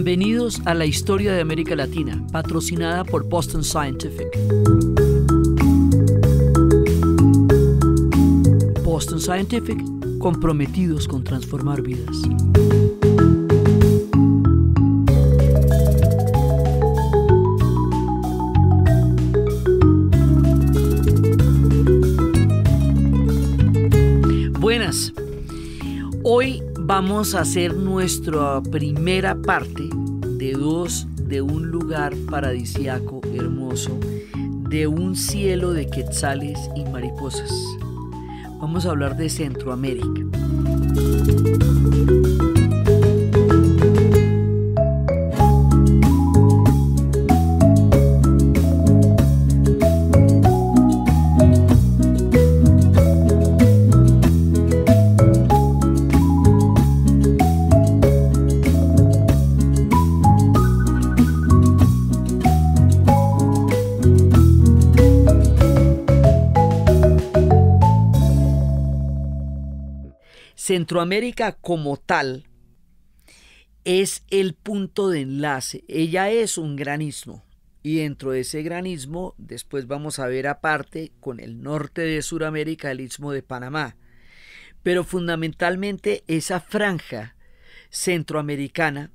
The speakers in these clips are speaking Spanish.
Bienvenidos a la historia de América Latina, patrocinada por Boston Scientific. Boston Scientific, comprometidos con transformar vidas. Buenas. Hoy vamos a hacer nuestra primera parte dos de un lugar paradisiaco hermoso, de un cielo de quetzales y mariposas. Vamos a hablar de Centroamérica. Centroamérica como tal es el punto de enlace. Ella es un granismo. Y dentro de ese granismo, después vamos a ver aparte con el norte de Sudamérica, el istmo de Panamá. Pero fundamentalmente esa franja centroamericana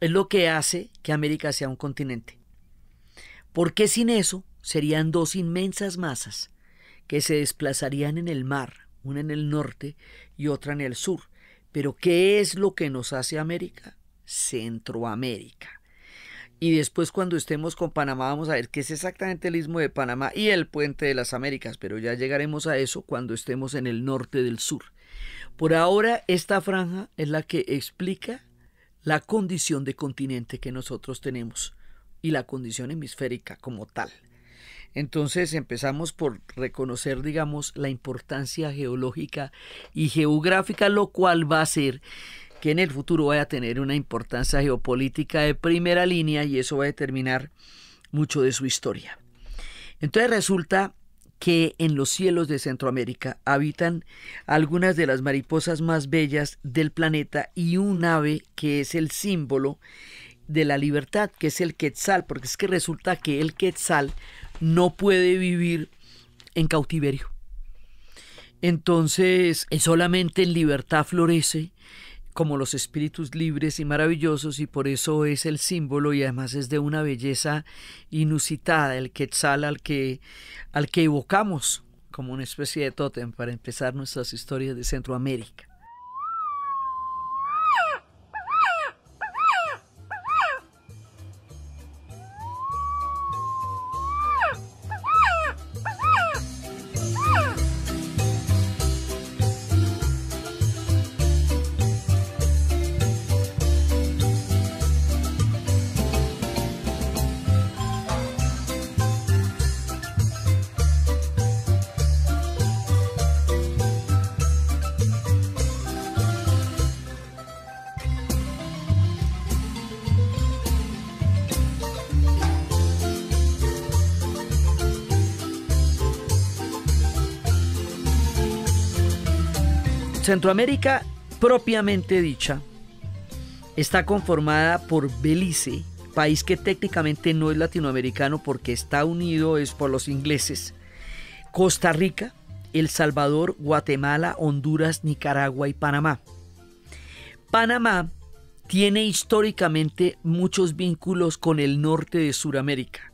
es lo que hace que América sea un continente. Porque sin eso serían dos inmensas masas que se desplazarían en el mar una en el norte y otra en el sur. Pero ¿qué es lo que nos hace América? Centroamérica. Y después cuando estemos con Panamá vamos a ver qué es exactamente el istmo de Panamá y el puente de las Américas, pero ya llegaremos a eso cuando estemos en el norte del sur. Por ahora esta franja es la que explica la condición de continente que nosotros tenemos y la condición hemisférica como tal. Entonces empezamos por reconocer, digamos, la importancia geológica y geográfica, lo cual va a ser que en el futuro vaya a tener una importancia geopolítica de primera línea y eso va a determinar mucho de su historia. Entonces resulta que en los cielos de Centroamérica habitan algunas de las mariposas más bellas del planeta y un ave que es el símbolo de la libertad, que es el quetzal, porque es que resulta que el quetzal no puede vivir en cautiverio. Entonces, eh, solamente en libertad florece como los espíritus libres y maravillosos y por eso es el símbolo y además es de una belleza inusitada el quetzal al que al que evocamos como una especie de tótem para empezar nuestras historias de Centroamérica. Centroamérica propiamente dicha está conformada por Belice, país que técnicamente no es latinoamericano porque está unido es por los ingleses, Costa Rica, El Salvador, Guatemala, Honduras, Nicaragua y Panamá. Panamá tiene históricamente muchos vínculos con el norte de Sudamérica.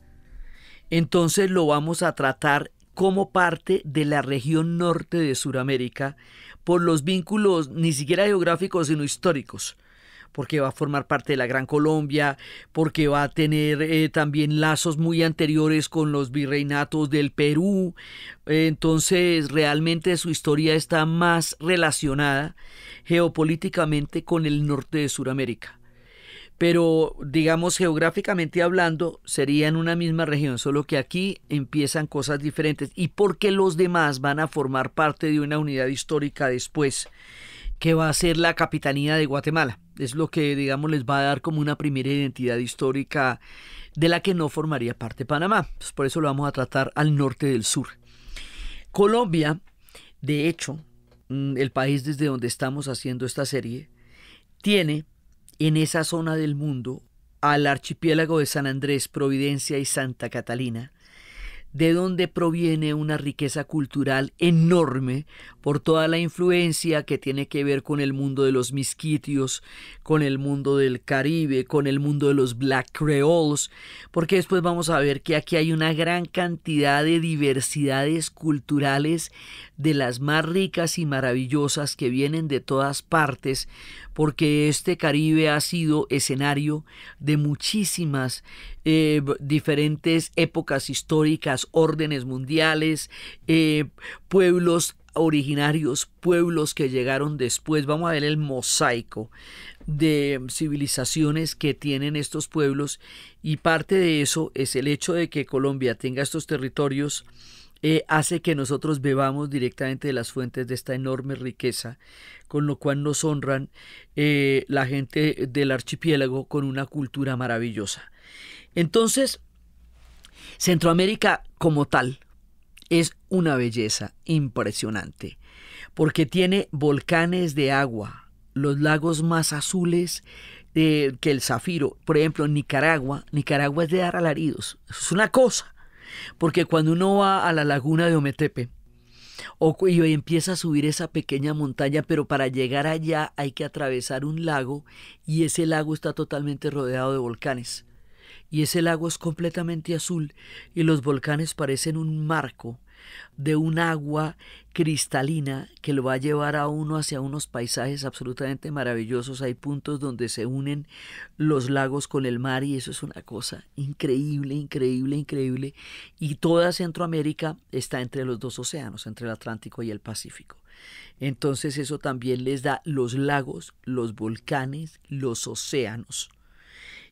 Entonces lo vamos a tratar como parte de la región norte de Sudamérica por los vínculos ni siquiera geográficos, sino históricos porque va a formar parte de la Gran Colombia, porque va a tener eh, también lazos muy anteriores con los virreinatos del Perú. Entonces, realmente su historia está más relacionada geopolíticamente con el norte de Sudamérica pero digamos geográficamente hablando sería en una misma región, solo que aquí empiezan cosas diferentes y porque los demás van a formar parte de una unidad histórica después que va a ser la capitanía de Guatemala. Es lo que digamos les va a dar como una primera identidad histórica de la que no formaría parte Panamá. por eso lo vamos a tratar al norte del sur. Colombia, de hecho, mm, el país desde donde estamos haciendo esta serie, tiene en esa zona del mundo, al archipiélago de San Andrés, Providencia y Santa Catalina, de donde proviene una riqueza cultural enorme por toda la influencia que tiene que ver con el mundo de los misquitios, con el mundo del Caribe, con el mundo de los Black Creoles, porque después vamos a ver que aquí hay una gran cantidad de diversidades culturales de las más ricas y maravillosas que vienen de todas partes, porque este Caribe ha sido escenario de muchísimas eh, diferentes épocas históricas, órdenes mundiales, eh, pueblos originarios, pueblos que llegaron después. Vamos a ver el mosaico de civilizaciones que tienen estos pueblos y parte de eso es el hecho de que Colombia tenga estos territorios. Eh, hace que nosotros bebamos directamente de las fuentes de esta enorme riqueza, con lo cual nos honran la gente del archipiélago con una cultura maravillosa. Entonces, Centroamérica como tal es una belleza impresionante, porque tiene volcanes de agua, los lagos más azules eh, que el zafiro. Por ejemplo, Nicaragua, Nicaragua es de dar alaridos. Es una cosa, porque cuando uno va a la laguna de Ometepe, o, y empieza a subir esa pequeña montaña, pero para llegar allá hay que atravesar un lago y ese lago está totalmente rodeado de volcanes y ese lago es completamente azul y los volcanes parecen un marco de un agua cristalina que lo va a llevar a uno hacia unos paisajes absolutamente maravillosos. Hay puntos donde se unen los lagos con el mar y eso es una cosa increíble, increíble, increíble. Y toda Centroamérica está entre los dos océanos, entre el Atlántico y el Pacífico. Entonces eso también les da los lagos, los volcanes, los océanos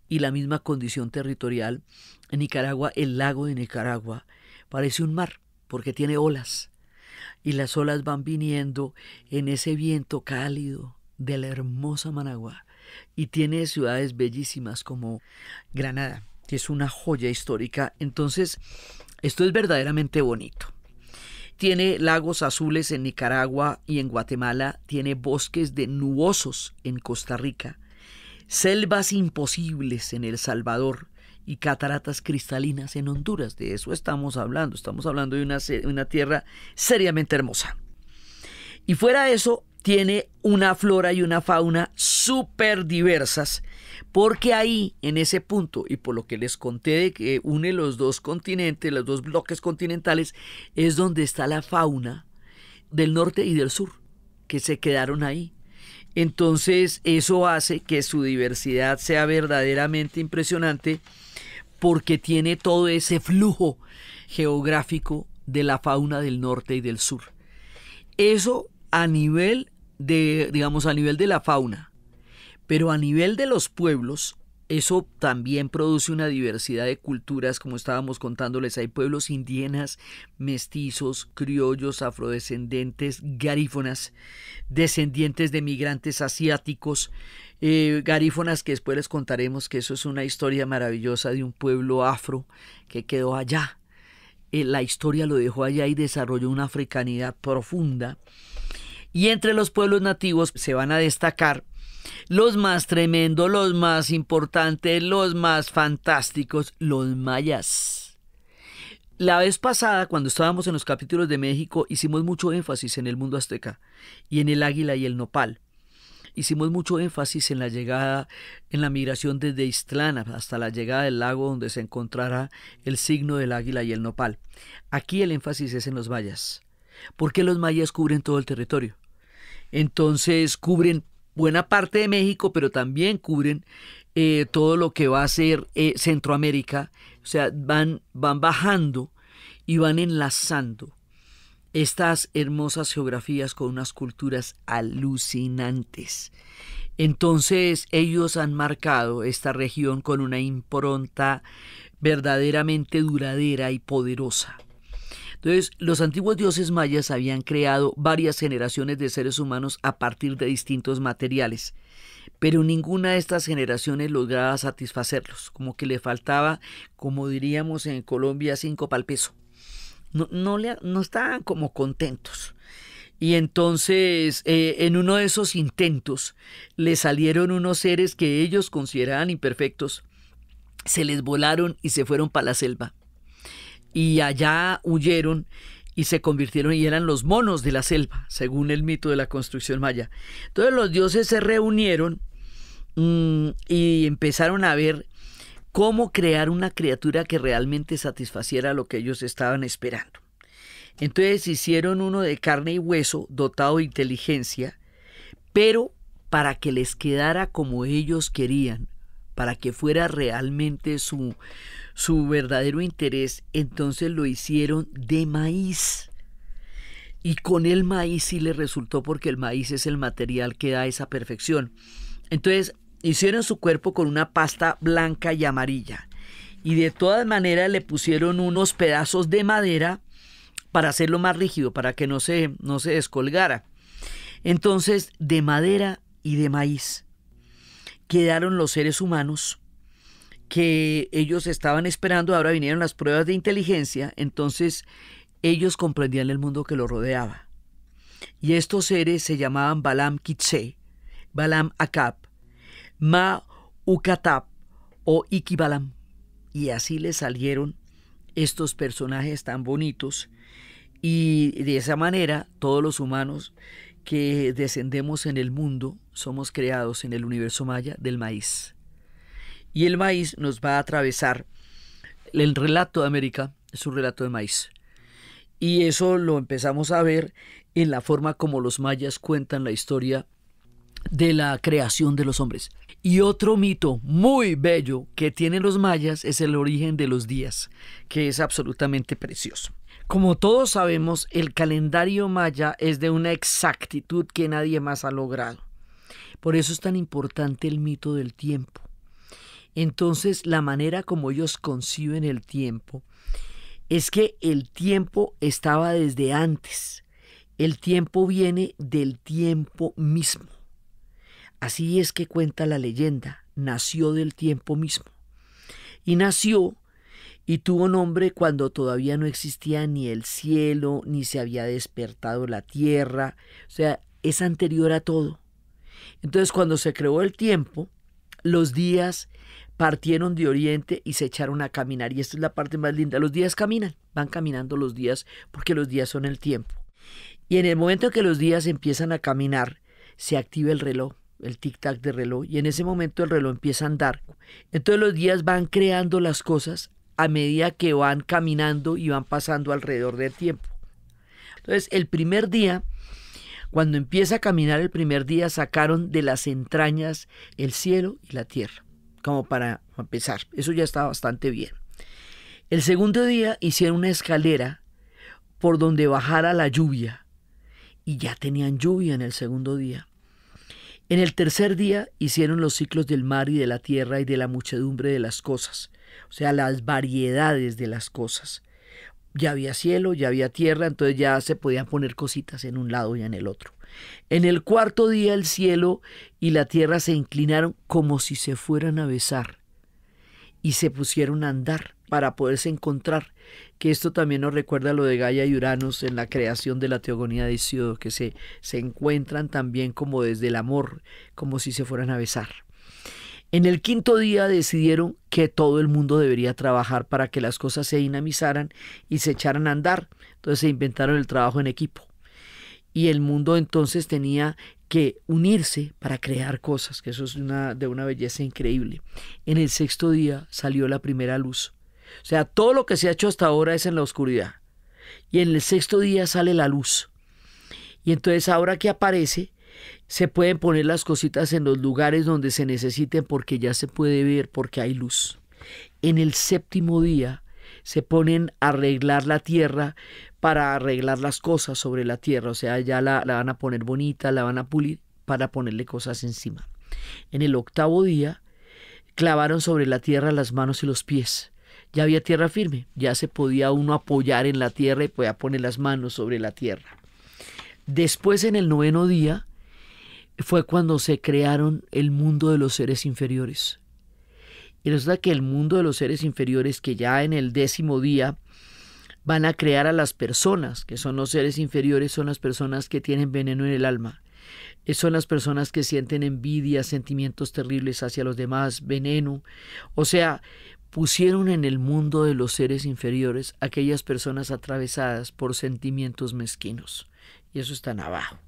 y la misma condición territorial, en Nicaragua el lago de Nicaragua parece un mar porque tiene olas y las olas van viniendo en ese viento cálido de la hermosa Managua y tiene ciudades bellísimas como Granada, que es una joya histórica. Entonces, esto es verdaderamente bonito. Tiene lagos azules en Nicaragua y en Guatemala, tiene bosques de nubosos en Costa Rica, selvas imposibles en El Salvador y cataratas cristalinas en Honduras. De eso estamos hablando. Estamos hablando de una, una tierra seriamente hermosa. Y fuera de eso, tiene una flora y una fauna súper diversas, porque ahí, en ese punto, y por lo que les conté de que une los dos continentes, los dos bloques continentales, es donde está la fauna del norte y del sur, que se quedaron ahí. Entonces eso hace que su diversidad sea verdaderamente impresionante porque tiene todo ese flujo geográfico de la fauna del norte y del sur. Eso a nivel de, digamos, a nivel de la fauna, pero a nivel de los pueblos, eso también produce una diversidad de culturas, como estábamos contándoles. Hay pueblos indígenas, mestizos, criollos, afrodescendientes garífonas, descendientes de migrantes asiáticos, eh, garífonas que después les contaremos que eso es una historia maravillosa de un pueblo afro que quedó allá. Eh, la historia lo dejó allá y desarrolló una africanidad profunda. Y entre los pueblos nativos se van a destacar los más tremendos, los más importantes, los más fantásticos, los mayas. La vez pasada, cuando estábamos en los capítulos de México, hicimos mucho énfasis en el mundo azteca y en el águila y el nopal. Hicimos mucho énfasis en la llegada, en la migración desde Istlana hasta la llegada del lago donde se encontrará el signo del águila y el nopal. Aquí el énfasis es en los mayas, qué los mayas cubren todo el territorio. Entonces cubren buena parte de México, pero también cubren eh, todo lo que va a ser eh, Centroamérica. O sea, van, van bajando y van enlazando estas hermosas geografías con unas culturas alucinantes. Entonces ellos han marcado esta región con una impronta verdaderamente duradera y poderosa. Entonces, los antiguos dioses mayas habían creado varias generaciones de seres humanos a partir de distintos materiales, pero ninguna de estas generaciones lograba satisfacerlos, como que le faltaba, como diríamos en Colombia, cinco pal peso. No, le, no estaban como contentos. Y entonces, eh, en uno de esos intentos, le salieron unos seres que ellos consideraban imperfectos, se les volaron y se fueron para la selva y allá huyeron y se convirtieron y eran los monos de la selva, según el mito de la construcción maya. Entonces los dioses se reunieron mm, y empezaron a ver cómo crear una criatura que realmente satisfaciera lo que ellos estaban esperando. Entonces hicieron uno de carne y hueso, dotado de inteligencia, pero para que les quedara como ellos querían, para que fuera realmente su, su verdadero interés, entonces lo hicieron de maíz. Y con el maíz sí le resultó porque el maíz es el material que da esa perfección. Entonces hicieron su cuerpo con una pasta blanca y amarilla. Y de todas maneras le pusieron unos pedazos de madera para hacerlo más rígido, para que no se, no se descolgara. Entonces, de madera y de maíz quedaron los seres humanos que ellos estaban esperando, ahora vinieron las pruebas de inteligencia, entonces ellos comprendían el mundo que los rodeaba. Y estos seres se llamaban Balam Kitse, Balam Akab, Ma Ukatap o Ikibalam. Y así les salieron estos personajes tan bonitos. Y de esa manera todos los humanos que descendemos en el mundo somos creados en el universo maya del maíz. Y el maíz nos va a atravesar el relato de América, es un relato de maíz. Y eso lo empezamos a ver en la forma como los mayas cuentan la historia de la creación de los hombres. Y otro mito muy bello que tienen los mayas es el origen de los días, que es absolutamente precioso. Como todos sabemos, el calendario maya es de una exactitud que nadie más ha logrado. Por eso es tan importante el mito del tiempo. Entonces, la manera como ellos conciben el tiempo es que el tiempo estaba desde antes. El tiempo viene del tiempo mismo. Así es que cuenta la leyenda, nació del tiempo mismo. Y nació y tuvo nombre cuando todavía no existía ni el cielo, ni se había despertado la tierra, o sea, es anterior a todo. Entonces cuando se creó el tiempo, los días partieron de Oriente y se echaron a caminar. Y esta es la parte más linda. Los días caminan, van caminando los días porque los días son el tiempo. Y en el momento que los días empiezan a caminar, se activa el reloj, el tic-tac del reloj, y en ese momento el reloj empieza a andar. Entonces los días van creando las cosas a medida que van caminando y van pasando alrededor del tiempo. Entonces el primer día cuando empieza a caminar el primer día, sacaron de las entrañas el cielo y la tierra como para empezar. Eso ya está bastante bien. El segundo día hicieron una escalera por donde bajara la lluvia. Y ya tenían lluvia en el segundo día. En el tercer día hicieron los ciclos del mar y de la tierra y de la muchedumbre de las cosas, o sea, las variedades de las cosas. Ya había cielo, ya había tierra, entonces ya se podían poner cositas en un lado y en el otro. En el cuarto día el cielo y la tierra se inclinaron como si se fueran a besar y se pusieron a andar para poderse encontrar, que esto también nos recuerda lo de Gaia y Uranos en la creación de la teogonía de Isidro, que se, se encuentran también como desde el amor, como si se fueran a besar. En el quinto día decidieron que todo el mundo debería trabajar para que las cosas se dinamizaran y se echaran a andar, entonces se inventaron el trabajo en equipo y el mundo entonces tenía que unirse para crear cosas, que eso es una, de una belleza increíble. En el sexto día salió la primera luz. O sea, todo lo que se ha hecho hasta ahora es en la oscuridad. Y en el sexto día sale la luz. Y entonces ahora que aparece, se pueden poner las cositas en los lugares donde se necesiten porque ya se puede ver, porque hay luz. En el séptimo día se ponen a arreglar la tierra para arreglar las cosas sobre la tierra, o sea, ya la, van a poner bonita, la van a pulir para ponerle cosas encima. En el octavo día clavaron sobre la tierra las manos y los pies. Ya había tierra firme, ya se podía uno apoyar en la tierra y podía poner las manos sobre la tierra. Después en el noveno día fue cuando se crearon el mundo de los seres inferiores. Y resulta que el mundo de los seres inferiores, que ya en el décimo día van a crear a las personas, que son los seres inferiores, son las personas que tienen veneno en el alma. Eh, son las personas que sienten envidia, sentimientos terribles hacia los demás, veneno. O sea, pusieron en el mundo de los seres inferiores aquellas personas atravesadas por sentimientos mezquinos. Y eso en abajo.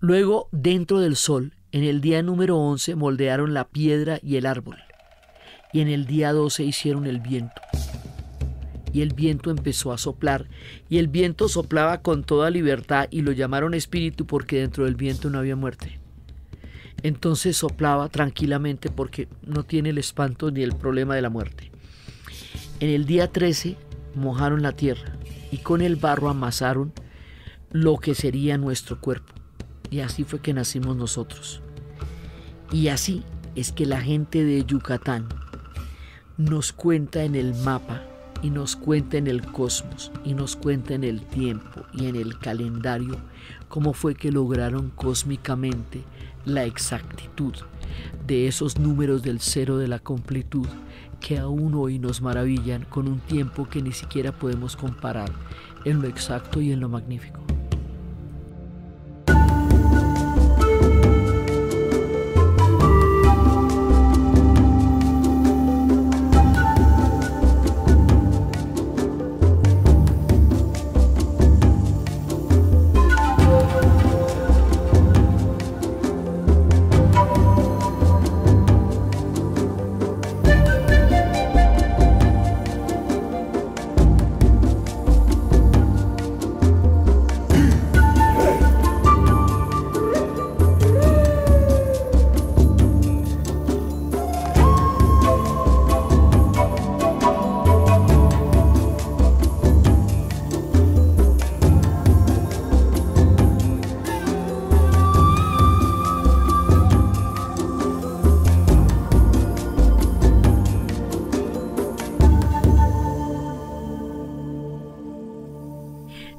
Luego, dentro del sol, en el día número 11, moldearon la piedra y el árbol y en el día 12 hicieron el viento. Y el viento empezó a soplar, y el viento soplaba con toda libertad, y lo llamaron espíritu porque dentro del viento no había muerte. Entonces soplaba tranquilamente porque no tiene el espanto ni el problema de la muerte. En el día 13 mojaron la tierra y con el barro amasaron lo que sería nuestro cuerpo. Y así fue que nacimos nosotros. Y así es que la gente de Yucatán nos cuenta en el mapa y nos cuenta en el cosmos y nos cuenta en el tiempo y en el calendario cómo fue que lograron cósmicamente la exactitud de esos números del cero de la completud que aún hoy nos maravillan con un tiempo que ni siquiera podemos comparar en lo exacto y en lo magnífico.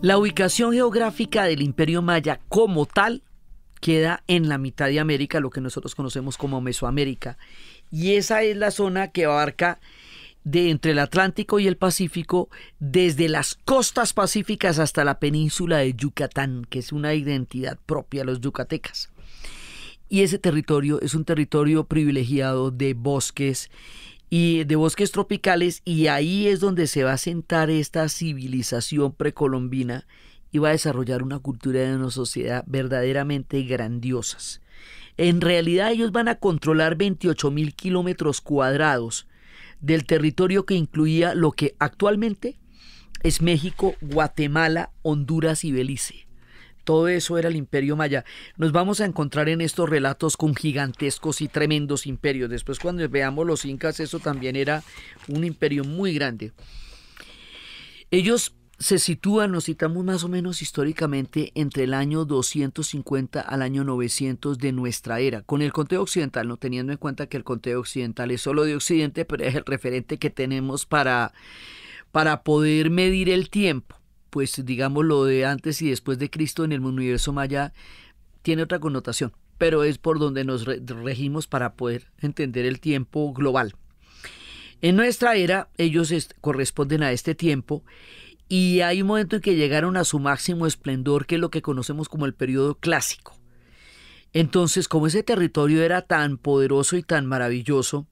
La ubicación geográfica del imperio maya como tal queda en la mitad de América, lo que nosotros conocemos como Mesoamérica. Y esa es la zona que abarca de entre el Atlántico y el Pacífico, desde las costas pacíficas hasta la península de Yucatán, que es una identidad propia a los yucatecas. Y ese territorio es un territorio privilegiado de bosques y de bosques tropicales y ahí es donde se va a sentar esta civilización precolombina y va a desarrollar una cultura de una sociedad verdaderamente grandiosas. En realidad ellos van a controlar 28 mil kilómetros cuadrados del territorio que incluía lo que actualmente es México, Guatemala, Honduras y Belice. Todo eso era el imperio maya. Nos vamos a encontrar en estos relatos con gigantescos y tremendos imperios. Después cuando veamos los incas, eso también era un imperio muy grande. Ellos se sitúan, nos citamos más o menos históricamente, entre el año 250 al año 900 de nuestra era, con el conteo occidental, no teniendo en cuenta que el conteo occidental es solo de Occidente, pero es el referente que tenemos para, para poder medir el tiempo pues digamos lo de antes y después de Cristo en el universo maya tiene otra connotación, pero es por donde nos regimos para poder entender el tiempo global. En nuestra era, ellos corresponden a este tiempo y hay un momento en que llegaron a su máximo esplendor, que es lo que conocemos como el periodo clásico. Entonces, como ese territorio era tan poderoso y tan maravilloso,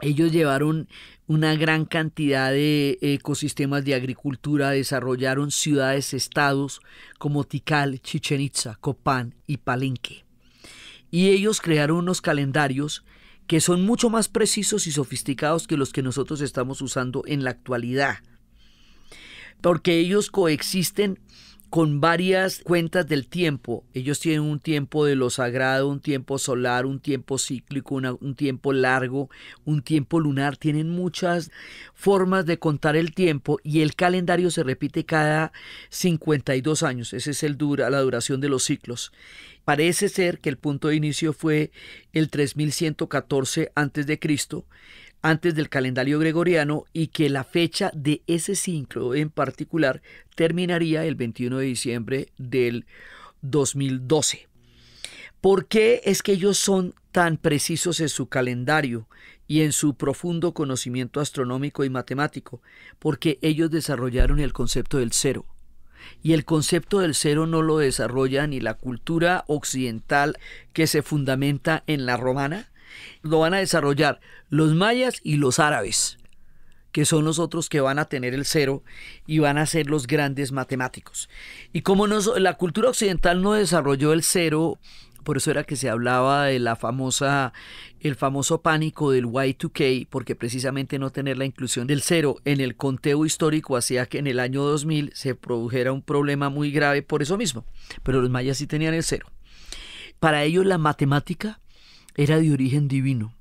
ellos llevaron una gran cantidad de eh, ecosistemas de agricultura, desarrollaron ciudades, estados como Tikal, Chichen Itza, Copán y Palenque. Y ellos crearon unos calendarios que son mucho más precisos y sofisticados que los que nosotros estamos usando en la actualidad, porque ellos coexisten con varias cuentas del tiempo. Ellos tienen un tiempo de lo sagrado, un tiempo solar, un tiempo cíclico, un tiempo largo, un tiempo lunar. Tienen muchas formas de contar el tiempo y el calendario se repite cada 52 años. Esa es el dura, la duración de los ciclos. Parece ser que el punto de inicio fue el 3114 a.C antes del calendario gregoriano y que la fecha de ese ciclo en particular terminaría el 21 de diciembre del 2012. ¿Por qué es que ellos son tan precisos en su calendario y en su profundo conocimiento astronómico y matemático? Porque ellos desarrollaron el concepto del cero. Y el concepto del cero no lo desarrolla ni la cultura occidental que se fundamenta en la romana, lo van a desarrollar los mayas y los árabes, que son los otros que van a tener el cero y van a ser los grandes matemáticos. Y como la cultura occidental no desarrolló el cero, por eso era que se hablaba de la famosa el famoso pánico del Y2K, porque precisamente no tener la inclusión del cero en el conteo histórico hacía que en el año 2000 se produjera un problema muy grave por eso mismo, pero los mayas sí tenían el cero. Para ellos la matemática era de origen divino.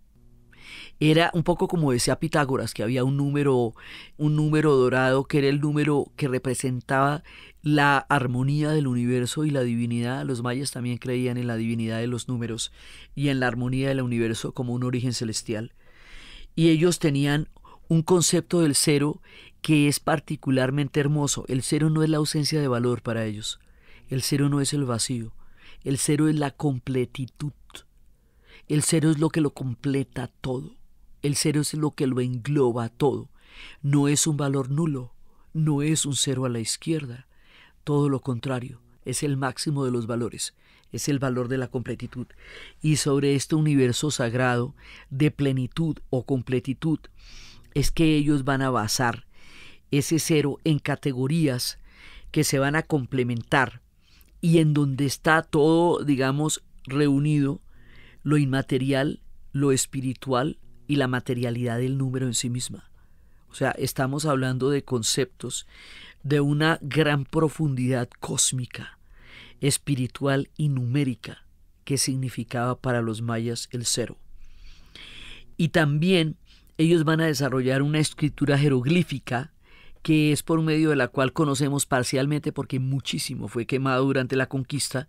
Era un poco como decía Pitágoras, que había un número, un número dorado que era el número que representaba la armonía del universo y la divinidad. Los mayas también creían en la divinidad de los números y en la armonía del universo como un origen celestial. Y ellos tenían un concepto del cero que es particularmente hermoso. El cero no es la ausencia de valor para ellos. El cero no es el vacío. El cero es la completitud. El cero es lo que lo completa todo. El cero es lo que lo engloba todo. No es un valor nulo, no es un cero a la izquierda. Todo lo contrario, es el máximo de los valores, es el valor de la completitud. Y sobre este universo sagrado de plenitud o completitud es que ellos van a basar ese cero en categorías que se van a complementar y en donde está todo, digamos, reunido lo inmaterial, lo espiritual y la materialidad del número en sí misma. O sea, estamos hablando de conceptos de una gran profundidad cósmica, espiritual y numérica que significaba para los mayas el cero. Y también ellos van a desarrollar una escritura jeroglífica que es por medio de la cual conocemos parcialmente porque muchísimo fue quemado durante la conquista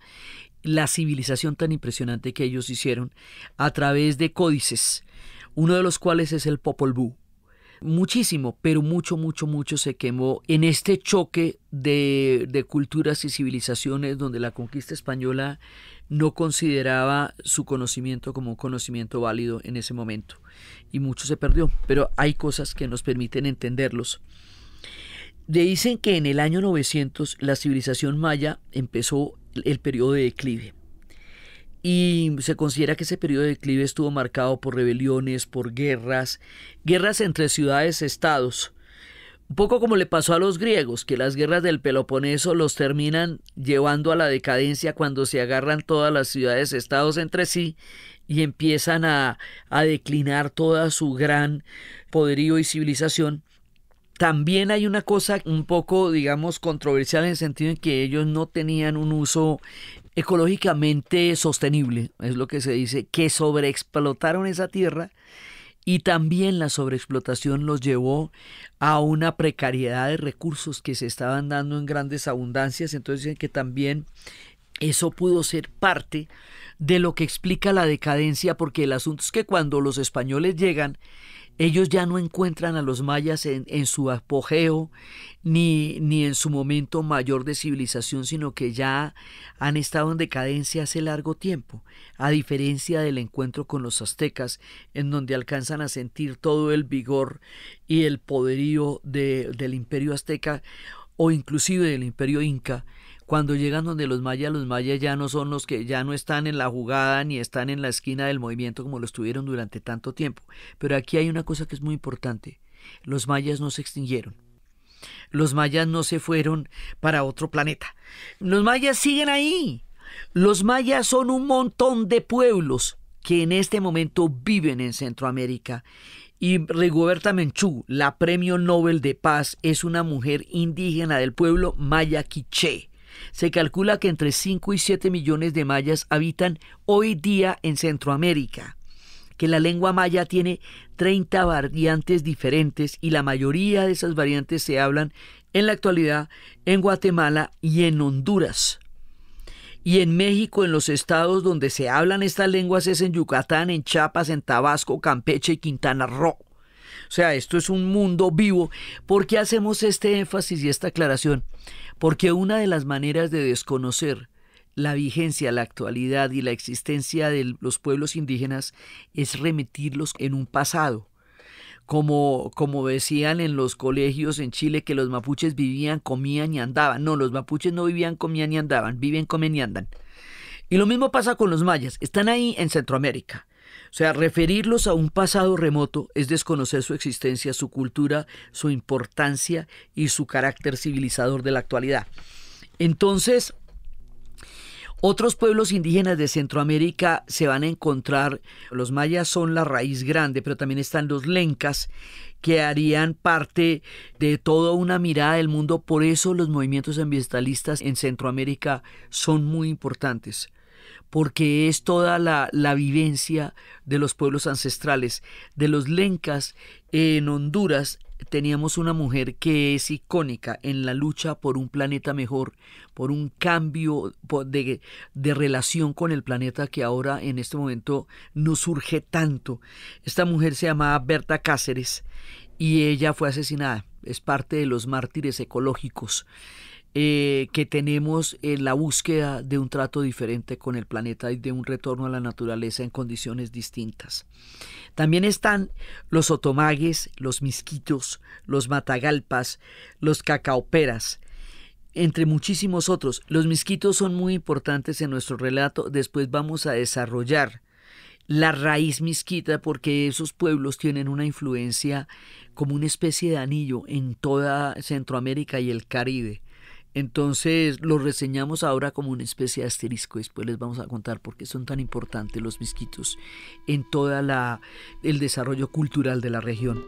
la civilización tan impresionante que ellos hicieron a través de códices, uno de los cuales es el Popol Vuh. Muchísimo, pero mucho, mucho, mucho se quemó en este choque de, de culturas y civilizaciones donde la conquista española no consideraba su conocimiento como un conocimiento válido en ese momento. Y mucho se perdió, pero hay cosas que nos permiten entenderlos. Dicen que en el año 900 la civilización maya empezó el periodo de declive. Y se considera que ese periodo de declive estuvo marcado por rebeliones, por guerras, guerras entre ciudades, estados. Un poco como le pasó a los griegos, que las guerras del Peloponeso los terminan llevando a la decadencia cuando se agarran todas las ciudades, estados entre sí y empiezan a, a declinar toda su gran poderío y civilización. También hay una cosa un poco, digamos, controversial en el sentido en que ellos no tenían un uso ecológicamente sostenible, es lo que se dice, que sobreexplotaron esa tierra y también la sobreexplotación los llevó a una precariedad de recursos que se estaban dando en grandes abundancias, entonces que también eso pudo ser parte de lo que explica la decadencia, porque el asunto es que cuando los españoles llegan, ellos ya no encuentran a los mayas en, su apogeo ni, en su momento mayor de civilización, sino que ya han estado en decadencia hace largo tiempo, a diferencia del encuentro con los aztecas, en donde alcanzan a sentir todo el vigor y el poderío del imperio azteca o inclusive del imperio inca cuando llegan donde los mayas, los mayas ya no son los que ya no están en la jugada ni están en la esquina del movimiento como lo estuvieron durante tanto tiempo. Pero aquí hay una cosa que es muy importante. Los mayas no se extinguieron. Los mayas no se fueron para otro planeta. Los mayas siguen ahí. Los mayas son un montón de pueblos que en este momento viven en Centroamérica. Y Rigoberta Menchú, la Premio Nobel de Paz, es una mujer indígena del pueblo maya quiché. Se calcula que entre 5 y 7 millones de mayas habitan hoy día en Centroamérica, que la lengua maya tiene 30 variantes diferentes y la mayoría de esas variantes se hablan en la actualidad en Guatemala y en Honduras. Y en México, en los estados donde se hablan estas lenguas es en Yucatán, en Chiapas, en Tabasco, Campeche y Quintana Roo. O sea, esto es un mundo vivo. ¿Por qué hacemos este énfasis y esta aclaración? Porque una de las maneras de desconocer la vigencia, la actualidad y la existencia de los pueblos indígenas es remitirlos en un pasado. Como, como decían en los colegios en Chile que los mapuches vivían, comían y andaban. No, los mapuches no vivían, comían y andaban, viven, comen y andan. Y lo mismo pasa con los mayas, están ahí en Centroamérica. O sea, referirlos a un pasado remoto es desconocer su existencia, su cultura, su importancia y su carácter civilizador de la actualidad. Entonces, otros pueblos indígenas de Centroamérica se van a encontrar, los mayas son la raíz grande, pero también están los lencas, que harían parte de toda una mirada del mundo. Por eso los movimientos ambientalistas en Centroamérica son muy importantes porque es toda la, vivencia de los pueblos ancestrales. De los lencas en Honduras teníamos una mujer que es icónica en la lucha por un planeta mejor, por un cambio de, de, relación con el planeta que ahora en este momento no surge tanto. Esta mujer se llamaba Berta Cáceres y ella fue asesinada. Es parte de los mártires ecológicos. Eh, que tenemos en la búsqueda de un trato diferente con el planeta y de un retorno a la naturaleza en condiciones distintas. También están los otomagues, los misquitos, los matagalpas, los cacaoperas, entre muchísimos otros. Los misquitos son muy importantes en nuestro relato, después vamos a desarrollar la raíz misquita porque esos pueblos tienen una influencia como una especie de anillo en toda Centroamérica y el Caribe. Entonces los reseñamos ahora como una especie de asterisco. Después les vamos a contar por qué son tan importantes los misquitos en todo el desarrollo cultural de la región.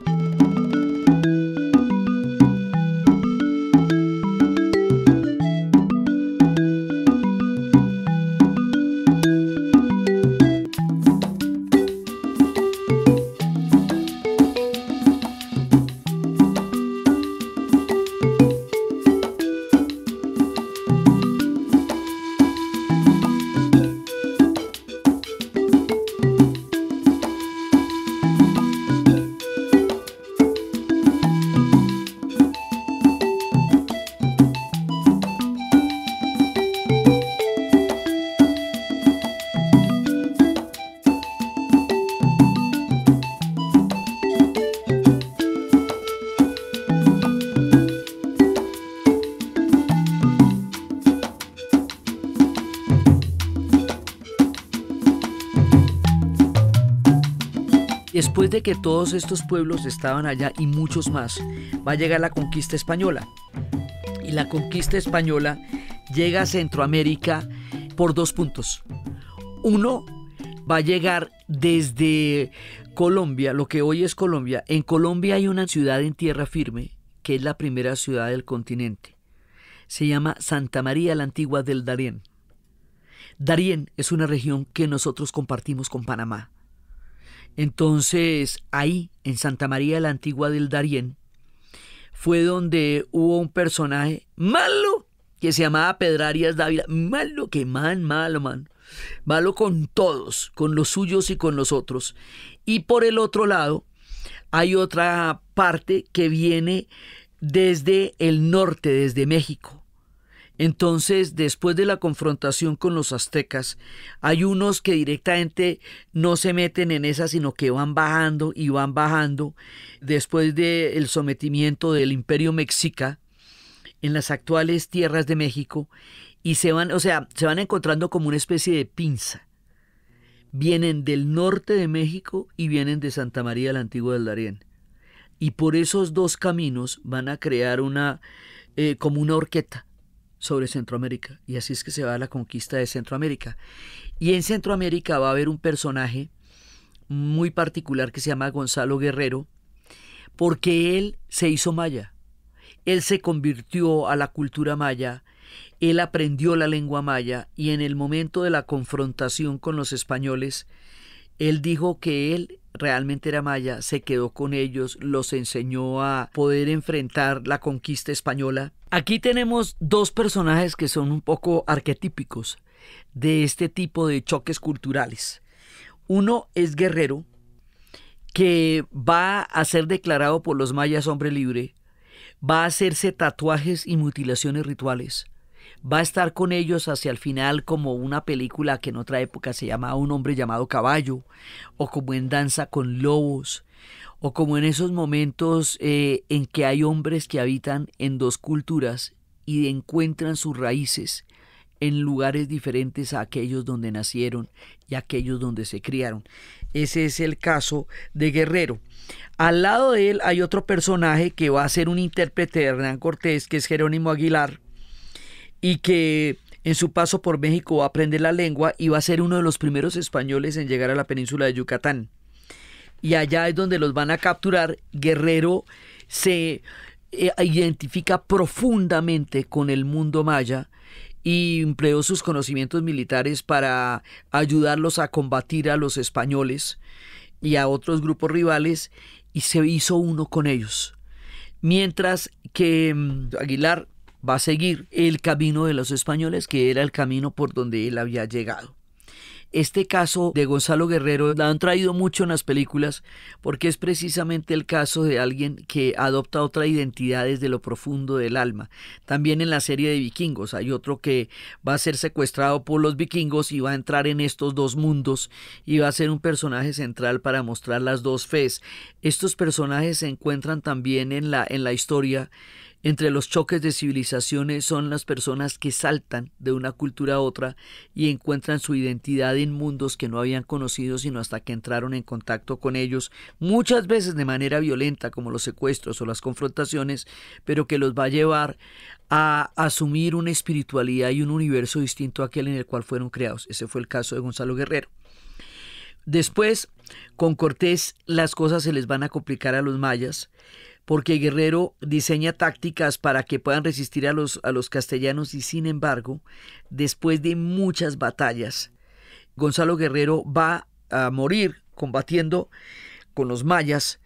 que todos estos pueblos estaban allá y muchos más, va a llegar la conquista española. Y la conquista española llega a Centroamérica por dos puntos. Uno, va a llegar desde Colombia, lo que hoy es Colombia. En Colombia hay una ciudad en tierra firme, que es la primera ciudad del continente. Se llama Santa María la Antigua del Darién. Darién es una región que nosotros compartimos con Panamá. Entonces, ahí, en Santa María la Antigua del Darién, fue donde hubo un personaje malo que se llamaba Pedrarias Dávila. Malo que man, malo, man. Malo con todos, con los suyos y con los otros. Y por el otro lado, hay otra parte que viene desde el norte, desde México entonces, después de la confrontación con los aztecas, hay unos que directamente no se meten en esa, sino que van bajando y van bajando después del sometimiento del imperio mexica en las actuales tierras de México y se van, o sea, se van encontrando como una especie de pinza. Vienen del norte de México y vienen de Santa María la Antigua del Darién. Y por esos dos caminos van a crear una, eh, como una horqueta sobre Centroamérica. Y así es que se va a la conquista de Centroamérica. Y en Centroamérica va a haber un personaje muy particular que se llama Gonzalo Guerrero, porque él se hizo maya. Él se convirtió a la cultura maya, él aprendió la lengua maya y en el momento de la confrontación con los españoles, él dijo que él realmente era maya, se quedó con ellos, los enseñó a poder enfrentar la conquista española. Aquí tenemos dos personajes que son un poco arquetípicos de este tipo de choques culturales. Uno es guerrero, que va a ser declarado por los mayas hombre libre, va a hacerse tatuajes y mutilaciones rituales va a estar con ellos hacia el final como una película que en otra época se llamaba Un hombre llamado caballo, o como en Danza con Lobos, o como en esos momentos eh, en que hay hombres que habitan en dos culturas y encuentran sus raíces en lugares diferentes a aquellos donde nacieron y aquellos donde se criaron. Ese es el caso de Guerrero. Al lado de él hay otro personaje que va a ser un intérprete de Hernán Cortés, que es Jerónimo Aguilar, y que en su paso por México va a aprender la lengua y va a ser uno de los primeros españoles en llegar a la península de Yucatán. Y allá es donde los van a capturar. Guerrero se eh, identifica profundamente con el mundo maya y empleó sus conocimientos militares para ayudarlos a combatir a los españoles y a otros grupos rivales y se hizo uno con ellos. Mientras que mm, Aguilar va a seguir el camino de los españoles, que era el camino por donde él había llegado. Este caso de Gonzalo Guerrero la han traído mucho en las películas porque es precisamente el caso de alguien que adopta otra identidad desde lo profundo del alma. También en la serie de vikingos hay otro que va a ser secuestrado por los vikingos y va a entrar en estos dos mundos y va a ser un personaje central para mostrar las dos fes. Estos personajes se encuentran también en la, en la historia entre los choques de civilizaciones son las personas que saltan de una cultura a otra y encuentran su identidad en mundos que no habían conocido sino hasta que entraron en contacto con ellos, muchas veces de manera violenta como los secuestros o las confrontaciones, pero que los va a llevar a asumir una espiritualidad y un universo distinto a aquel en el cual fueron creados. Ese fue el caso de Gonzalo Guerrero. Después, con Cortés las cosas se les van a complicar a los mayas porque Guerrero diseña tácticas para que puedan resistir a los, a los castellanos y sin embargo, después de muchas batallas, Gonzalo Guerrero va a morir combatiendo con los mayas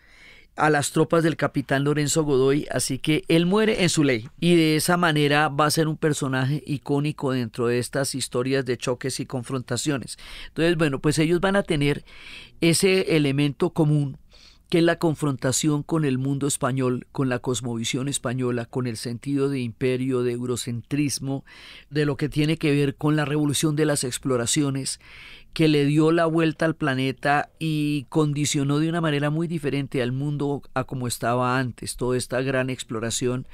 a las tropas del capitán Lorenzo Godoy, así que él muere en su ley y de esa manera va a ser un personaje icónico dentro de estas historias de choques y confrontaciones. Entonces, bueno, pues ellos van a tener ese elemento común que la confrontación con el mundo español, con la cosmovisión española, con el sentido de imperio, de eurocentrismo, de lo que tiene que ver con la revolución de las exploraciones, que le dio la vuelta al planeta y condicionó de una manera muy diferente al mundo a como estaba antes, toda esta gran exploración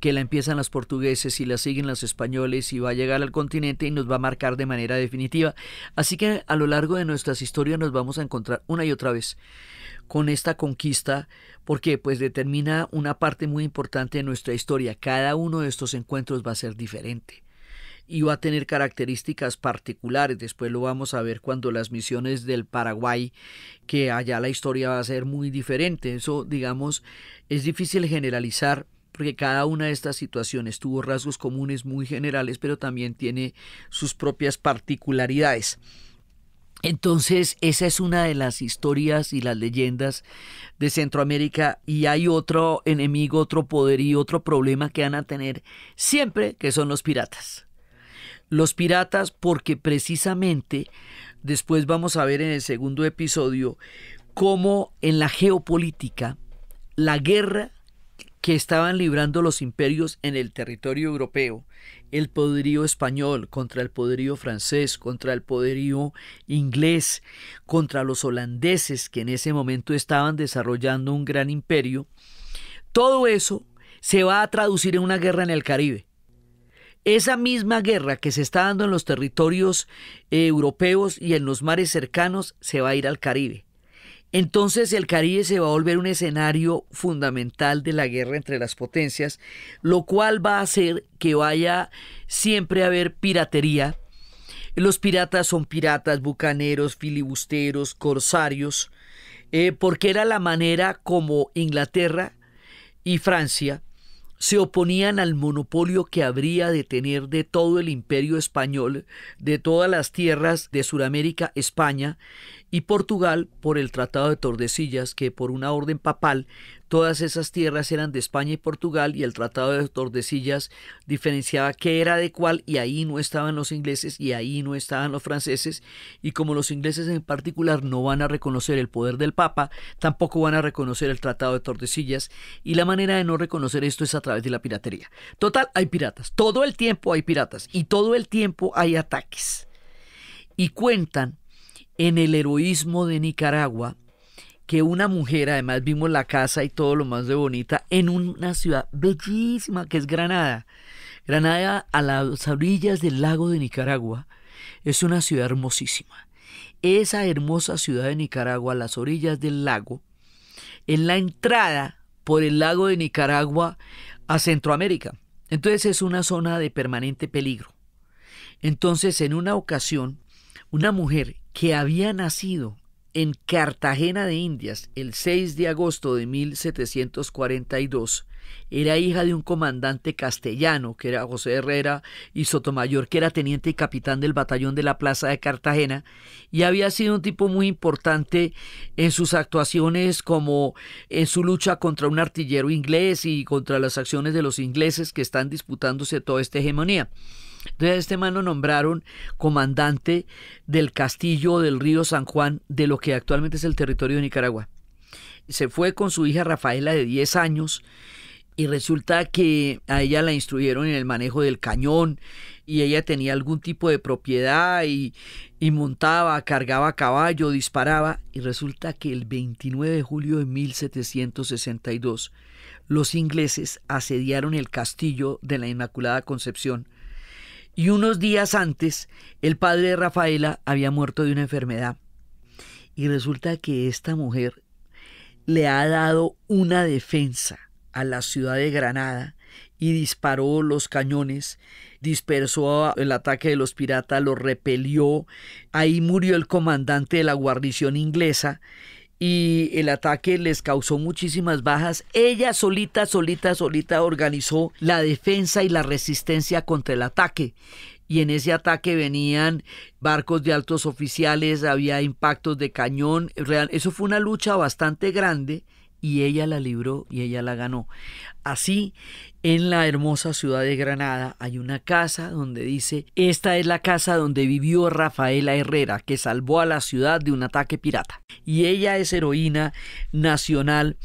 que la empiezan los portugueses y la siguen los españoles y va a llegar al continente y nos va a marcar de manera definitiva. Así que a lo largo de nuestras historias nos vamos a encontrar una y otra vez con esta conquista porque pues determina una parte muy importante de nuestra historia. Cada uno de estos encuentros va a ser diferente y va a tener características particulares. Después lo vamos a ver cuando las misiones del Paraguay, que allá la historia va a ser muy diferente. Eso, digamos, es difícil generalizar porque cada una de estas situaciones tuvo rasgos comunes muy generales, pero también tiene sus propias particularidades. Entonces, esa es una de las historias y las leyendas de Centroamérica y hay otro enemigo, otro poder y otro problema que van a tener siempre, que son los piratas. Los piratas porque precisamente después vamos a ver en el segundo episodio cómo en la geopolítica la guerra que estaban librando los imperios en el territorio europeo el poderío español, contra el poderío francés, contra el poderío inglés, contra los holandeses que en ese momento estaban desarrollando un gran imperio, todo eso se va a traducir en una guerra en el Caribe. Esa misma guerra que se está dando en los territorios eh, europeos y en los mares cercanos se va a ir al Caribe. Entonces el Caribe se va a volver un escenario fundamental de la guerra entre las potencias, lo cual va a hacer que vaya siempre a haber piratería. Los piratas son piratas, bucaneros, filibusteros, corsarios, eh, porque era la manera como Inglaterra y Francia se oponían al monopolio que habría de tener de todo el imperio español, de todas las tierras de Sudamérica, España, y Portugal por el Tratado de Tordesillas, que por una orden papal todas esas tierras eran de España y Portugal y el Tratado de Tordesillas diferenciaba qué era de cuál y ahí no estaban los ingleses y ahí no estaban los franceses y como los ingleses en particular no van a reconocer el poder del Papa, tampoco van a reconocer el Tratado de Tordesillas y la manera de no reconocer esto es a través de la piratería. Total, hay piratas, todo el tiempo hay piratas y todo el tiempo hay ataques. Y cuentan en el heroísmo de Nicaragua que una mujer, además vimos la casa y todo lo más de bonita, en una ciudad bellísima que es Granada. Granada a las orillas del lago de Nicaragua es una ciudad hermosísima. Esa hermosa ciudad de Nicaragua a las orillas del lago, en la entrada por el lago de Nicaragua a Centroamérica. Entonces es una zona de permanente peligro. Entonces en una ocasión, una mujer que había nacido en Cartagena de Indias el 6 de agosto de 1742, era hija de un comandante castellano, que era José Herrera y Sotomayor, que era teniente y capitán del batallón de la Plaza de Cartagena, y había sido un tipo muy importante en sus actuaciones como en su lucha contra un artillero inglés y contra las acciones de los ingleses que están disputándose toda esta hegemonía. Entonces a este mano nombraron comandante del castillo del río San Juan, de lo que actualmente es el territorio de Nicaragua. Se fue con su hija Rafaela de 10 años y resulta que a ella la instruyeron en el manejo del cañón y ella tenía algún tipo de propiedad y, y montaba, cargaba caballo, disparaba y resulta que el 29 de julio de 1762 los ingleses asediaron el castillo de la Inmaculada Concepción y unos días antes, el padre de Rafaela había muerto de una enfermedad. Y resulta que esta mujer le ha dado una defensa a la ciudad de Granada y disparó los cañones, dispersó el ataque de los piratas, los repelió. Ahí murió el comandante de la guarnición inglesa y el ataque les causó muchísimas bajas. Ella solita, solita, solita organizó la defensa y la resistencia contra el ataque. Y en ese ataque venían barcos de altos oficiales, había impactos de cañón. Eso fue una lucha bastante grande y ella la libró y ella la ganó. Así, en la hermosa ciudad de Granada hay una casa donde dice, esta es la casa donde vivió Rafaela Herrera, que salvó a la ciudad de un ataque pirata. Y ella es heroína nacional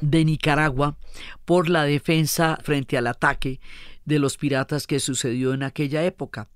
de Nicaragua por la defensa frente al ataque de los piratas que sucedió en aquella época.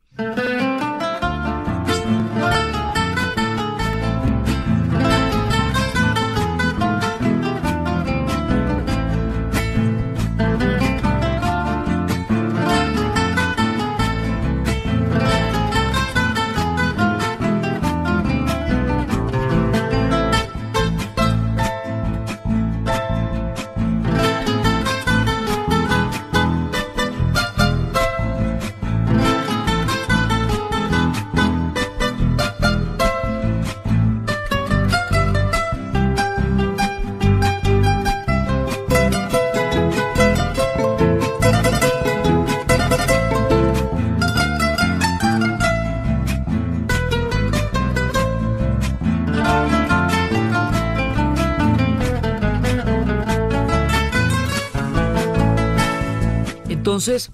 Entonces,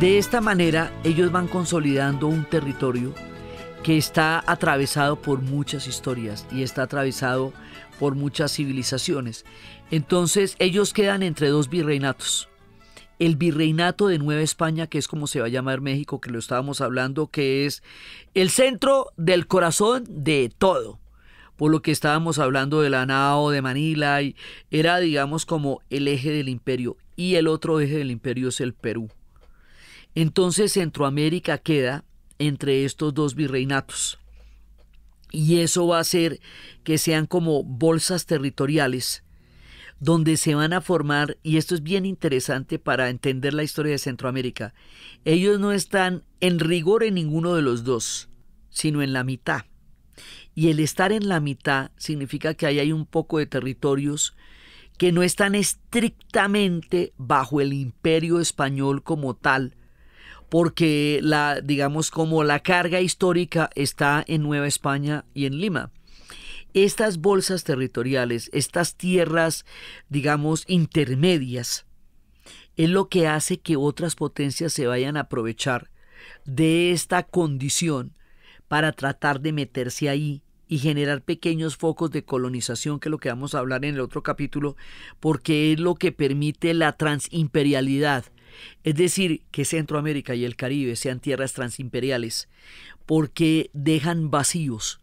de esta manera, ellos van consolidando un territorio que está atravesado por muchas historias y está atravesado por muchas civilizaciones. Entonces, ellos quedan entre dos virreinatos. El virreinato de Nueva España, que es como se va a llamar México, que lo estábamos hablando, que es el centro del corazón de todo por lo que estábamos hablando de la NAO, de Manila, y era, digamos, como el eje del imperio y el otro eje del imperio es el Perú. Entonces Centroamérica queda entre estos dos virreinatos. Y eso va a hacer que sean como bolsas territoriales donde se van a formar, y esto es bien interesante para entender la historia de Centroamérica, ellos no están en rigor en ninguno de los dos, sino en la mitad. Y el estar en la mitad significa que ahí hay un poco de territorios que no están estrictamente bajo el imperio español como tal, porque la, digamos, como la carga histórica está en Nueva España y en Lima. Estas bolsas territoriales, estas tierras, digamos, intermedias, es lo que hace que otras potencias se vayan a aprovechar de esta condición para tratar de meterse ahí y generar pequeños focos de colonización, que es lo que vamos a hablar en el otro capítulo, porque es lo que permite la transimperialidad. Es decir, que Centroamérica y el Caribe sean tierras transimperiales, porque dejan vacíos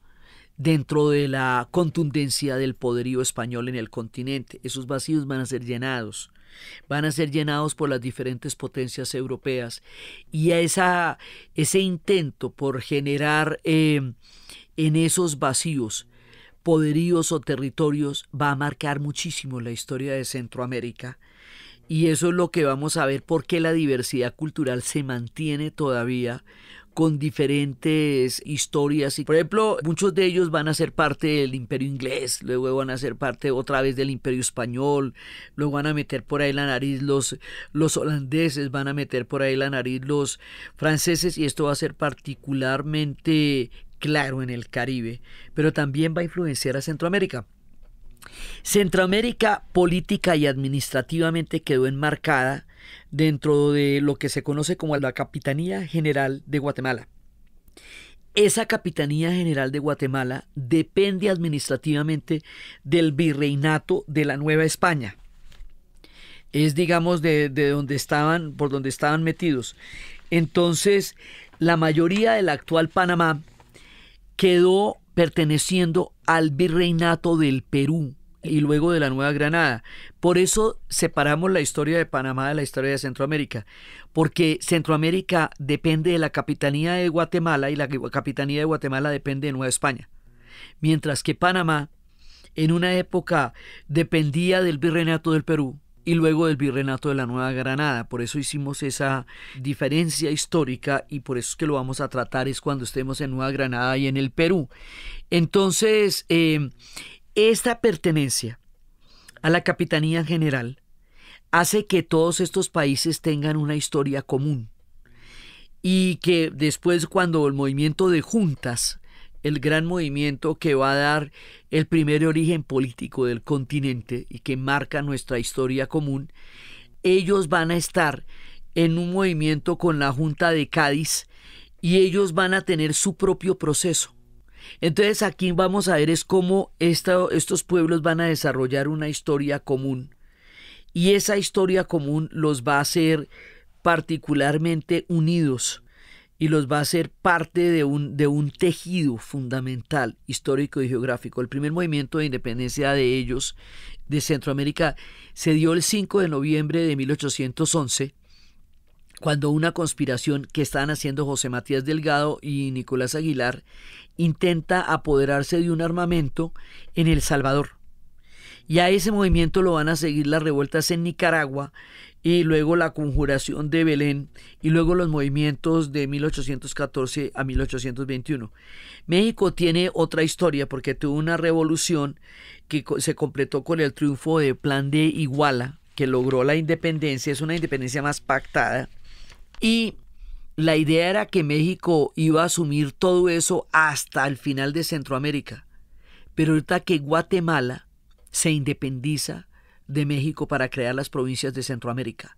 dentro de la contundencia del poderío español en el continente. Esos vacíos van a ser llenados van a ser llenados por las diferentes potencias europeas y a esa, ese intento por generar eh, en esos vacíos, poderíos o territorios va a marcar muchísimo la historia de Centroamérica. Y eso es lo que vamos a ver por qué la diversidad cultural se mantiene todavía con diferentes historias. Por ejemplo, muchos de ellos van a ser parte del imperio inglés, luego van a ser parte otra vez del imperio español, luego van a meter por ahí la nariz los, los holandeses, van a meter por ahí la nariz los franceses y esto va a ser particularmente claro, en el Caribe, pero también va a influenciar a Centroamérica. Centroamérica política y administrativamente quedó enmarcada dentro de lo que se conoce como la Capitanía General de Guatemala. Esa Capitanía General de Guatemala depende administrativamente del virreinato de la Nueva España. Es, digamos, de, de donde estaban, por donde estaban metidos. Entonces, la mayoría del actual Panamá, quedó perteneciendo al virreinato del Perú y luego de la Nueva Granada. Por eso separamos la historia de Panamá de la historia de Centroamérica, porque Centroamérica depende de la capitanía de Guatemala y la capitanía de Guatemala depende de Nueva España, mientras que Panamá en una época dependía del virreinato del Perú y luego del Virrenato de la Nueva Granada. Por eso hicimos esa diferencia histórica y por eso es que lo vamos a tratar es cuando estemos en Nueva Granada y en el Perú. Entonces, eh, esta pertenencia a la Capitanía General hace que todos estos países tengan una historia común y que después cuando el movimiento de juntas el gran movimiento que va a dar el primer origen político del continente y que marca nuestra historia común, ellos van a estar en un movimiento con la Junta de Cádiz y ellos van a tener su propio proceso. Entonces aquí vamos a ver es cómo estos pueblos van a desarrollar una historia común y esa historia común los va a hacer particularmente unidos y los va a hacer parte de un, de un tejido fundamental histórico y geográfico. El primer movimiento de independencia de ellos de Centroamérica se dio el 5 de noviembre de 1811 cuando una conspiración que estaban haciendo José Matías Delgado y Nicolás Aguilar intenta apoderarse de un armamento en El Salvador. Y a ese movimiento lo van a seguir las revueltas en Nicaragua y luego la conjuración de Belén y luego los movimientos de 1814 a 1821. México tiene otra historia porque tuvo una revolución que se completó con el triunfo del Plan de Iguala, que logró la independencia, es una independencia más pactada. Y la idea era que México iba a asumir todo eso hasta el final de Centroamérica. Pero ahorita que Guatemala se independiza, de México para crear las provincias de Centroamérica.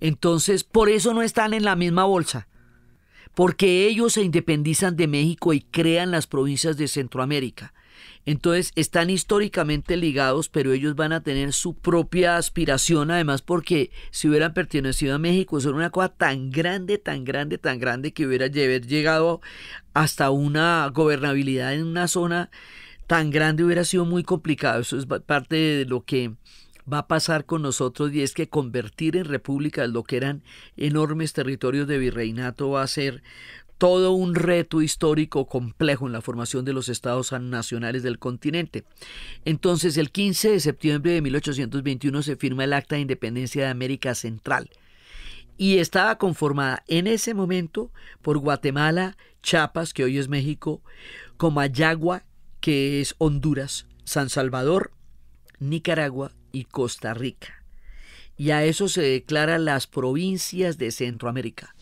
Entonces, por eso no están en la misma bolsa, porque ellos se independizan de México y crean las provincias de Centroamérica. Entonces, están históricamente ligados, pero ellos van a tener su propia aspiración, además porque si hubieran pertenecido a México, eso era una cosa tan grande, tan grande, tan grande que hubiera llegado hasta una gobernabilidad en una zona tan grande hubiera sido muy complicado. Eso es parte de lo que va a pasar con nosotros y es que convertir en repúblicas lo que eran enormes territorios de virreinato va a ser todo un reto histórico complejo en la formación de los estados nacionales del continente. Entonces, el 15 de septiembre de 1821 se firma el Acta de Independencia de América Central y estaba conformada en ese momento por Guatemala, Chiapas, que hoy es México, Comayagua, que es Honduras, San Salvador, Nicaragua y Costa Rica. Y a eso se declaran las provincias de Centroamérica.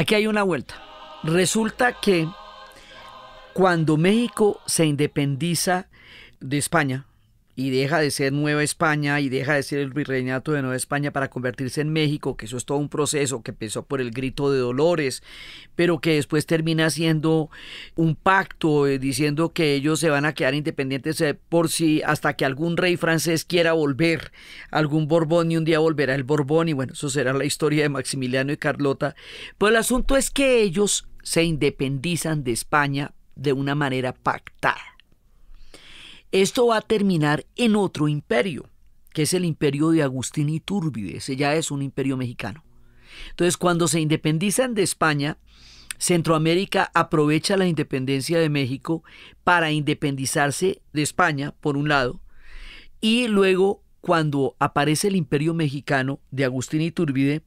Aquí hay una vuelta. Resulta que cuando México se independiza de España, y deja de ser Nueva España y deja de ser el virreinato de Nueva España para convertirse en México, que eso es todo un proceso que empezó por el grito de Dolores, pero que después termina siendo un pacto eh, diciendo que ellos se van a quedar independientes eh, por si hasta que algún rey francés quiera volver, algún Borbón y un día volverá el Borbón y bueno, eso será la historia de Maximiliano y Carlota. Pues el asunto es que ellos se independizan de España de una manera pactada. Esto va a terminar en otro imperio, que es el imperio de Agustín Iturbide, ese ya es un imperio mexicano. Entonces, cuando se independizan de España, Centroamérica aprovecha la independencia de México para independizarse de España, por un lado, y luego cuando aparece el imperio mexicano de Agustín Iturbide,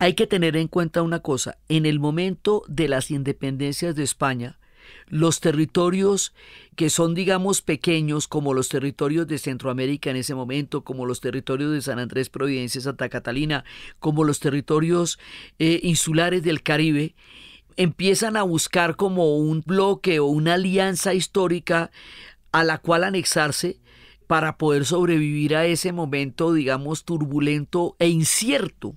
hay que tener en cuenta una cosa, en el momento de las independencias de España, los territorios que son, digamos, pequeños, como los territorios de Centroamérica en ese momento, como los territorios de San Andrés, Providencia, Santa Catalina, como los territorios eh, insulares del Caribe, empiezan a buscar como un bloque o una alianza histórica a la cual anexarse para poder sobrevivir a ese momento, digamos, turbulento e incierto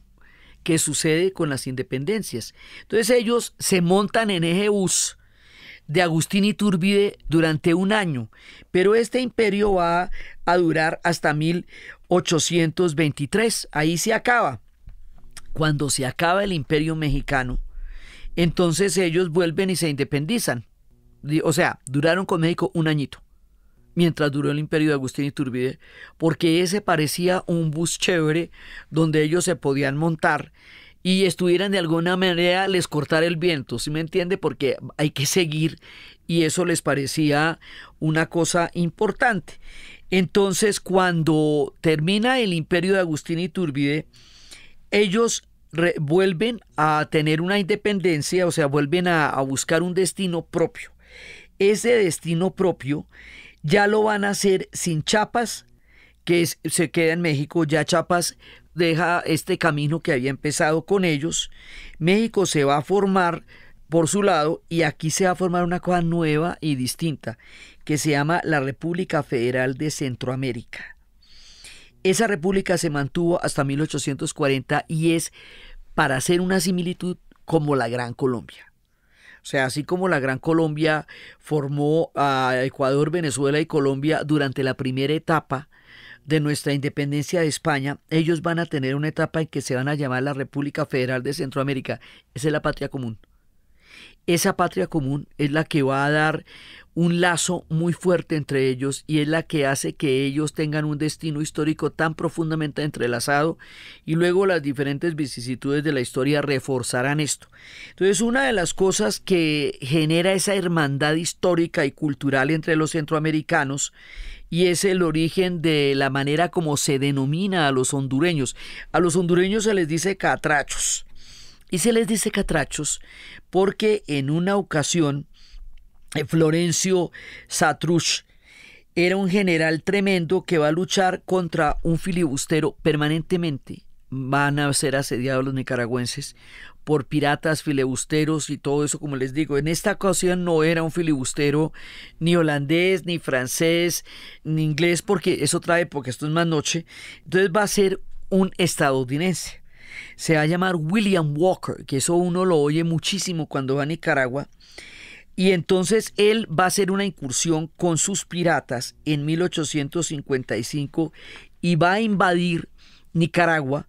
que sucede con las independencias. Entonces ellos se montan en eje bus de Agustín Iturbide durante un año, pero este imperio va a durar hasta 1823. Ahí se acaba. Cuando se acaba el imperio mexicano, entonces ellos vuelven y se independizan. O sea, duraron con México un añito, mientras duró el imperio de Agustín Iturbide, porque ese parecía un bus chévere donde ellos se podían montar y estuvieran de alguna manera les cortar el viento, ¿sí me entiende? Porque hay que seguir y eso les parecía una cosa importante. Entonces, cuando termina el imperio de Agustín Turbide, ellos vuelven a tener una independencia, o sea, vuelven a, a buscar un destino propio. Ese destino propio ya lo van a hacer sin chapas que se queda en México, ya Chiapas deja este camino que había empezado con ellos, México se va a formar por su lado y aquí se va a formar una cosa nueva y distinta que se llama la República Federal de Centroamérica. Esa república se mantuvo hasta 1840 y es, para hacer una similitud, como la Gran Colombia. O sea, así como la Gran Colombia formó a Ecuador, Venezuela y Colombia durante la primera etapa, de nuestra independencia de España, ellos van a tener una etapa en que se van a llamar la República Federal de Centroamérica. Esa es la patria común. Esa patria común es la que va a dar un lazo muy fuerte entre ellos y es la que hace que ellos tengan un destino histórico tan profundamente entrelazado y luego las diferentes vicisitudes de la historia reforzarán esto. Entonces una de las cosas que genera esa hermandad histórica y cultural entre los centroamericanos y es el origen de la manera como se denomina a los hondureños. A los hondureños se les dice catrachos. Y se les dice catrachos porque en una ocasión eh, Florencio Satrush era un general tremendo que va a luchar contra un filibustero permanentemente van a ser asediados los nicaragüenses por piratas, filibusteros y todo eso, como les digo. En esta ocasión no era un filibustero ni holandés, ni francés, ni inglés, porque eso trae, porque esto es más noche. Entonces va a ser un estadounidense. Se va a llamar William Walker, que eso uno lo oye muchísimo cuando va a Nicaragua. Y entonces él va a hacer una incursión con sus piratas en 1855 y va a invadir Nicaragua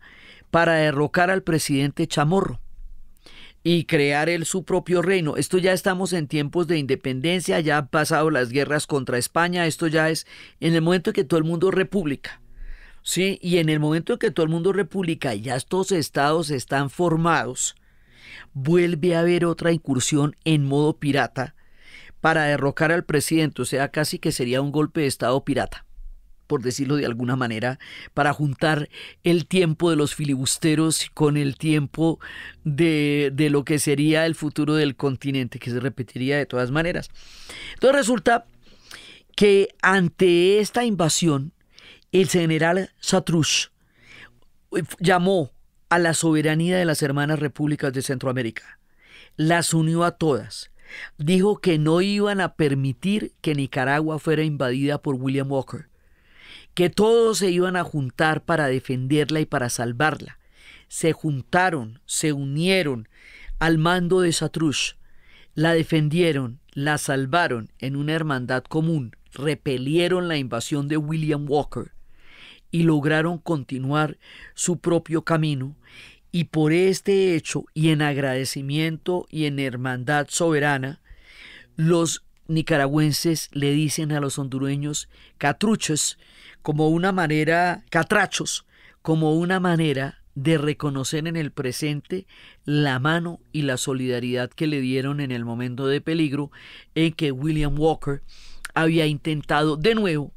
para derrocar al presidente Chamorro y crear él su propio reino. Esto ya estamos en tiempos de independencia, ya han pasado las guerras contra España, esto ya es en el momento en que todo el mundo república. Sí, y en el momento en que todo el mundo república y ya estos estados están formados, vuelve a haber otra incursión en modo pirata para derrocar al presidente, o sea, casi que sería un golpe de estado pirata por decirlo de alguna manera, para juntar el tiempo de los filibusteros con el tiempo de, de lo que sería el futuro del continente, que se repetiría de todas maneras. Entonces resulta que ante esta invasión, el general Satrush eh, llamó a la soberanía de las hermanas repúblicas de Centroamérica. Las unió a todas. Dijo que no iban a permitir que Nicaragua fuera invadida por William Walker, que todos se iban a juntar para defenderla y para salvarla. Se juntaron, se unieron al mando de Satrush, la defendieron, la salvaron en una hermandad común, repelieron la invasión de William Walker y lograron continuar su propio camino y por este hecho y en agradecimiento y en hermandad soberana, los nicaragüenses le dicen a los hondureños catruchos, como una manera, catrachos, como una manera de reconocer en el presente la mano y la solidaridad que le dieron en el momento de peligro en que William Walker había intentado de nuevo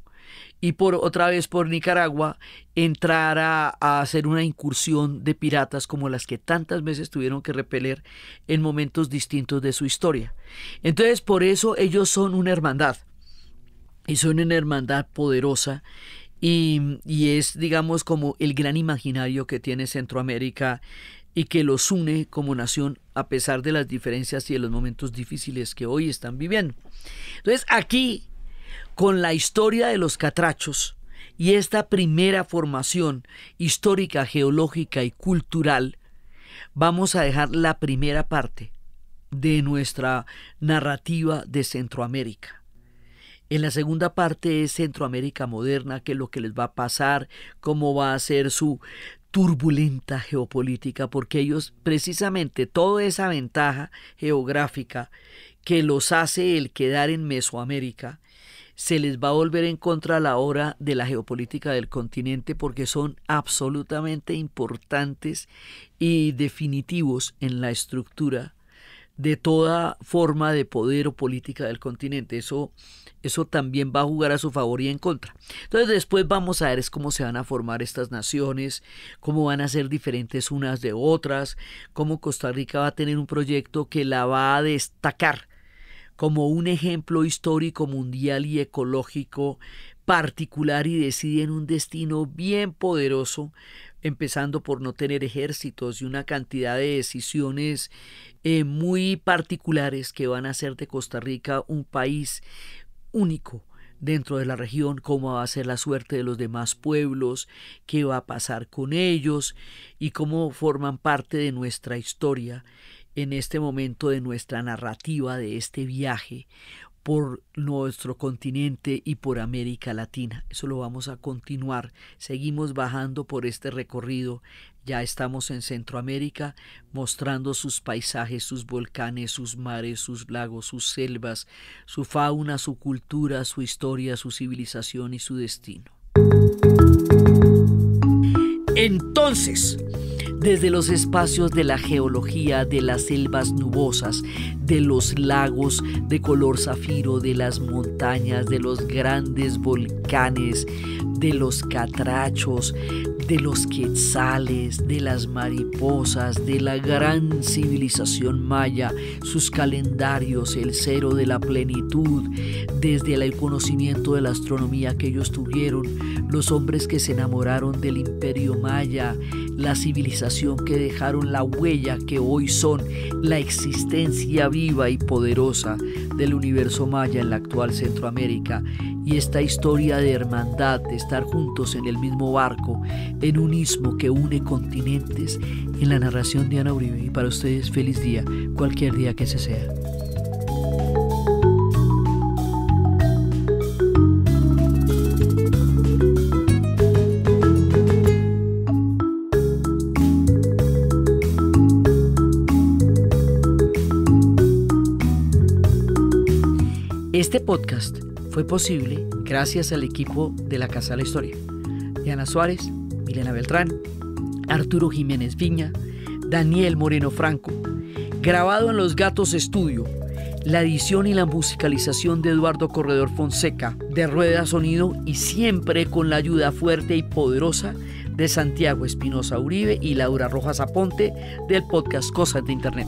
y por otra vez por Nicaragua entrar a, a, hacer una incursión de piratas como las que tantas veces tuvieron que repeler en momentos distintos de su historia. Entonces por eso ellos son una hermandad y son una hermandad poderosa y, es, digamos, como el gran imaginario que tiene Centroamérica y que los une como nación a pesar de las diferencias y de los momentos difíciles que hoy están viviendo. Entonces, aquí, con la historia de los catrachos y esta primera formación histórica, geológica y cultural, vamos a dejar la primera parte de nuestra narrativa de Centroamérica. En la segunda parte es Centroamérica moderna, qué es lo que les va a pasar, cómo va a ser su turbulenta geopolítica, porque ellos precisamente toda esa ventaja geográfica que los hace el quedar en Mesoamérica, se les va a volver en contra a la hora de la geopolítica del continente porque son absolutamente importantes y definitivos en la estructura de toda forma de poder o política del continente. Eso, eso también va a jugar a su favor y en contra. Entonces después vamos a ver es cómo se van a formar estas naciones, cómo van a ser diferentes unas de otras, cómo Costa Rica va a tener un proyecto que la va a destacar como un ejemplo histórico, mundial y ecológico particular y decide en un destino bien poderoso empezando por no tener ejércitos y una cantidad de decisiones eh, muy particulares que van a hacer de Costa Rica un país único dentro de la región, cómo va a ser la suerte de los demás pueblos, qué va a pasar con ellos y cómo forman parte de nuestra historia en este momento de nuestra narrativa, de este viaje por nuestro continente y por América Latina. Eso lo vamos a continuar. Seguimos bajando por este recorrido. Ya estamos en Centroamérica mostrando sus paisajes, sus volcanes, sus mares, sus lagos, sus selvas, su fauna, su cultura, su historia, su civilización y su destino. Entonces, desde los espacios de la geología, de las selvas nubosas, de los lagos de color zafiro, de las montañas, de los grandes volcanes, de los catrachos, de los quetzales, de las mariposas, de la gran civilización maya, sus calendarios, el cero de la plenitud, desde el conocimiento de la astronomía que ellos tuvieron, los hombres que se enamoraron del imperio maya, la civilización que dejaron la huella que hoy son la existencia viva y poderosa del universo maya en la actual Centroamérica. Y esta historia de hermandad, de estar juntos en el mismo barco, en un istmo que une continentes, en la narración de Ana Uribe. Y para ustedes, feliz día, cualquier día que se sea. Este podcast fue posible gracias al equipo de la Casa de la Historia. Diana Suárez, Milena Beltrán, Arturo Jiménez Viña, Daniel Moreno Franco. Grabado en Los Gatos Estudio. La edición y la musicalización de Eduardo Corredor Fonseca, de Rueda Sonido y siempre con la ayuda fuerte y poderosa de Santiago Espinosa Uribe y Laura Rojas Aponte del podcast Cosas de Internet.